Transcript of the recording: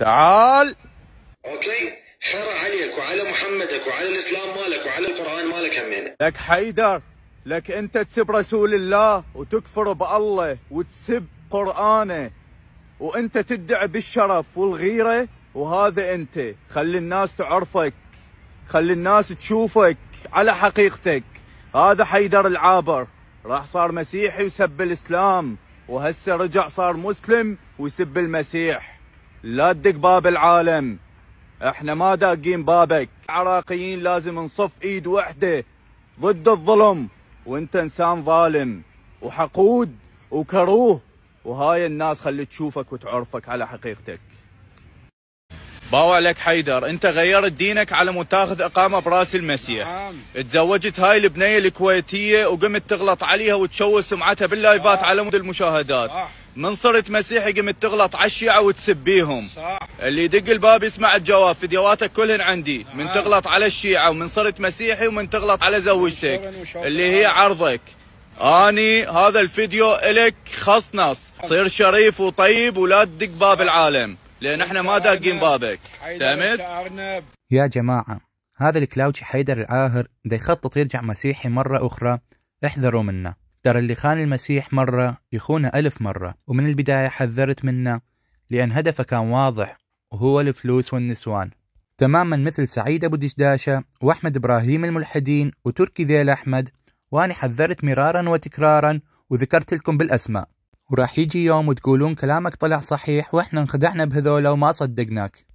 تعال اوكي حرى عليك وعلى محمدك وعلى الاسلام مالك وعلى القران مالك همينه لك حيدر لك انت تسب رسول الله وتكفر بالله وتسب قرانه وانت تدعي بالشرف والغيره وهذا انت خلي الناس تعرفك خلي الناس تشوفك على حقيقتك هذا حيدر العابر راح صار مسيحي وسب الاسلام وهسه رجع صار مسلم ويسب المسيح لا تدق باب العالم احنا ما داقين بابك العراقيين لازم نصف ايد وحده ضد الظلم وانت انسان ظالم وحقود وكروه وهاي الناس خلي تشوفك وتعرفك على حقيقتك باوع لك حيدر انت غيرت دينك على متاخذ اقامه براس المسيح نعم. تزوجت هاي البنيه الكويتيه وقمت تغلط عليها وتشوه سمعتها باللايفات آه. على مود المشاهدات صح. من صرت مسيحي قمت تغلط على الشيعة وتسبيهم صح اللي يدق الباب يسمع الجواب فيديوهاتك كلهن عندي نعم. من تغلط على الشيعة ومن صرت مسيحي ومن تغلط على زوجتك اللي هي عرضك اني هذا الفيديو الك خص نص صير شريف وطيب ولا تدق باب العالم لان احنا ما داقين بابك فهمت يا جماعه هذا الكلاوتش حيدر العاهر ده يخطط يرجع مسيحي مره اخرى احذروا منه ترى اللي خان المسيح مرة يخونه ألف مرة ومن البداية حذرت منه لأن هدفه كان واضح وهو الفلوس والنسوان تماما مثل سعيد أبو دشداشة وأحمد إبراهيم الملحدين وتركي ذيل أحمد وأنا حذرت مرارا وتكرارا وذكرت لكم بالأسماء وراح يجي يوم وتقولون كلامك طلع صحيح وإحنا انخدعنا بهذولا وما صدقناك